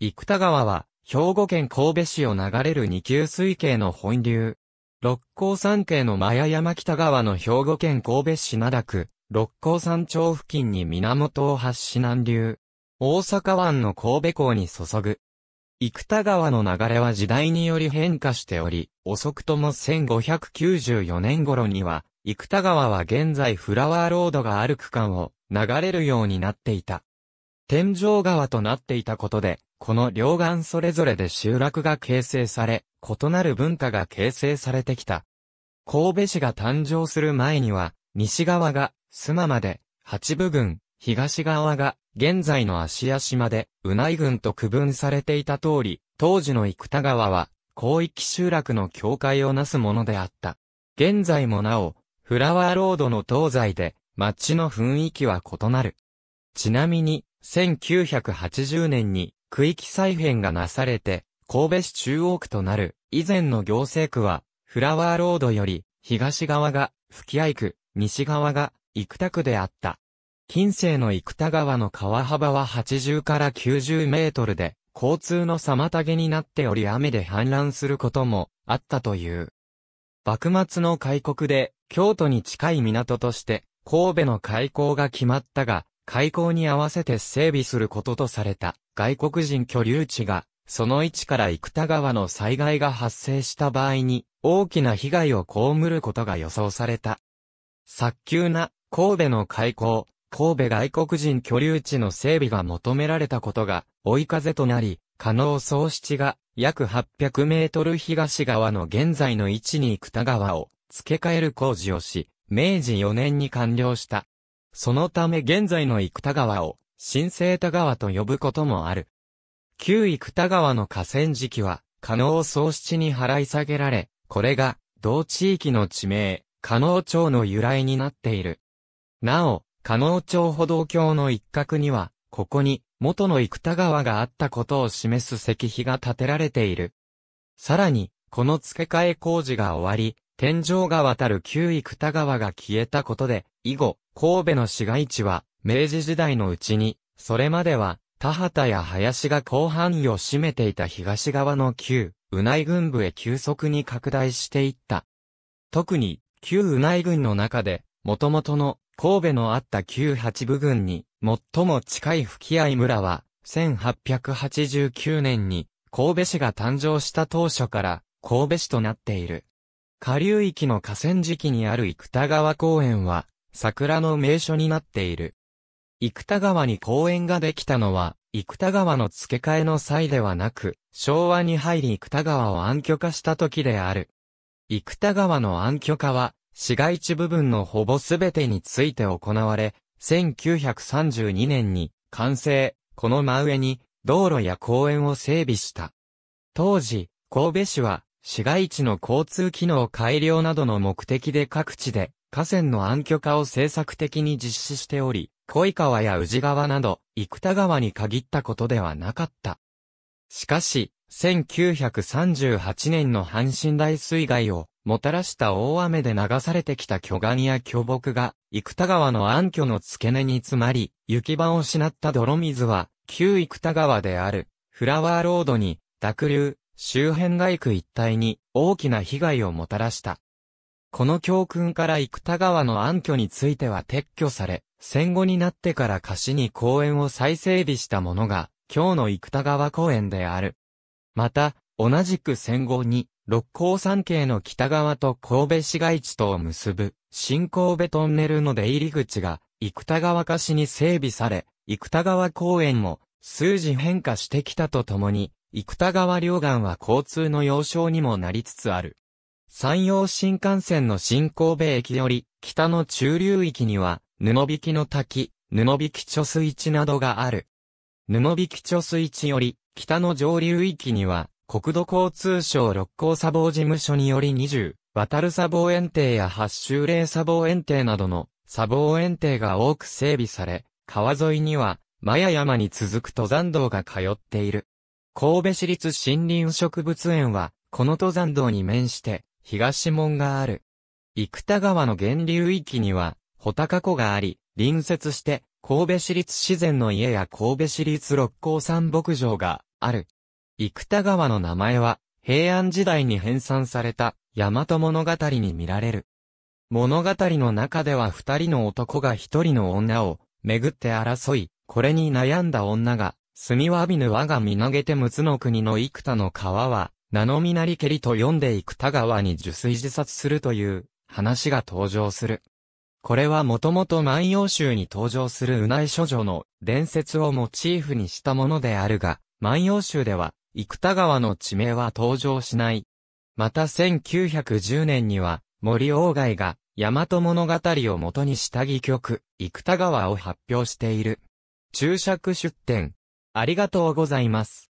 生田川は、兵庫県神戸市を流れる二級水系の本流。六甲山系の真矢山北川の兵庫県神戸市灘区、六甲山町付近に源を発し南流。大阪湾の神戸港に注ぐ。生田川の流れは時代により変化しており、遅くとも1594年頃には、生田川は現在フラワーロードがある区間を流れるようになっていた。天井川となっていたことで、この両岸それぞれで集落が形成され、異なる文化が形成されてきた。神戸市が誕生する前には、西側が、須磨まで、八部郡、東側が、現在の芦屋島で、うない郡と区分されていた通り、当時の生田川は、広域集落の境界をなすものであった。現在もなお、フラワーロードの東西で、街の雰囲気は異なる。ちなみに、1980年に、区域再編がなされて、神戸市中央区となる、以前の行政区は、フラワーロードより、東側が、吹合区、西側が、生田区であった。近世の生田川の川幅は80から90メートルで、交通の妨げになっており雨で氾濫することも、あったという。幕末の開国で、京都に近い港として、神戸の開港が決まったが、開港に合わせて整備することとされた。外国人居留地が、その位置から幾田川の災害が発生した場合に、大きな被害を被ることが予想された。早急な、神戸の開港、神戸外国人居留地の整備が求められたことが、追い風となり、加納総七が、約800メートル東側の現在の位置に幾田川を、付け替える工事をし、明治4年に完了した。そのため現在の幾田川を、新生田川と呼ぶこともある。旧生田川の河川敷は、加納総七に払い下げられ、これが、同地域の地名、加納町の由来になっている。なお、加納町歩道橋の一角には、ここに、元の生田川があったことを示す石碑が建てられている。さらに、この付け替え工事が終わり、天井が渡る旧生田川が消えたことで、以後、神戸の市街地は、明治時代のうちに、それまでは、田畑や林が広範囲を占めていた東側の旧、宇内郡部へ急速に拡大していった。特に、旧宇内郡の中で、元々の神戸のあった旧八部郡に、最も近い吹合村は、1889年に、神戸市が誕生した当初から、神戸市となっている。下流域の河川敷にある生田川公園は、桜の名所になっている。生田川に公園ができたのは、生田川の付け替えの際ではなく、昭和に入り生田川を暗渠化した時である。生田川の暗渠化は、市街地部分のほぼすべてについて行われ、1932年に完成、この真上に道路や公園を整備した。当時、神戸市は市街地の交通機能改良などの目的で各地で河川の暗渠化を政策的に実施しており、小井川や宇治川など、生田川に限ったことではなかった。しかし、1938年の阪神大水害をもたらした大雨で流されてきた巨岩や巨木が、生田川の暗渠の付け根に詰まり、行き場を失った泥水は、旧生田川である、フラワーロードに、濁流、周辺街区一帯に大きな被害をもたらした。この教訓から生田川の暗渠については撤去され、戦後になってから貸しに公園を再整備したものが、今日の生田川公園である。また、同じく戦後に、六甲山系の北側と神戸市街地とを結ぶ、新神戸トンネルの出入り口が、生田川貸しに整備され、生田川公園も、数字変化してきたとともに、生田川両岸は交通の要衝にもなりつつある。山陽新幹線の新神戸駅より、北の中流域には、布引きの滝、布引き貯水池などがある。布引き貯水池より、北の上流域には、国土交通省六甲砂防事務所により20、渡る砂防園庭や八州霊砂防園庭などの砂防園庭が多く整備され、川沿いには、マヤ山に続く登山道が通っている。神戸市立森林植物園は、この登山道に面して、東門がある。生田川の源流域には、穂高湖があり、隣接して、神戸市立自然の家や神戸市立六甲山牧場がある。生田川の名前は、平安時代に編纂された、大和物語に見られる。物語の中では二人の男が一人の女を、めぐって争い、これに悩んだ女が、住みわびぬ我が見投げて陸つの国の幾多の川は、名のみなりけりと読んで幾多川に受水自殺するという話が登場する。これはもともと万葉集に登場するうない処女の伝説をモチーフにしたものであるが、万葉集では、生田川の地名は登場しない。また1910年には、森鴎外が、大和物語をもとに下着曲、生田川を発表している。注釈出典。ありがとうございます。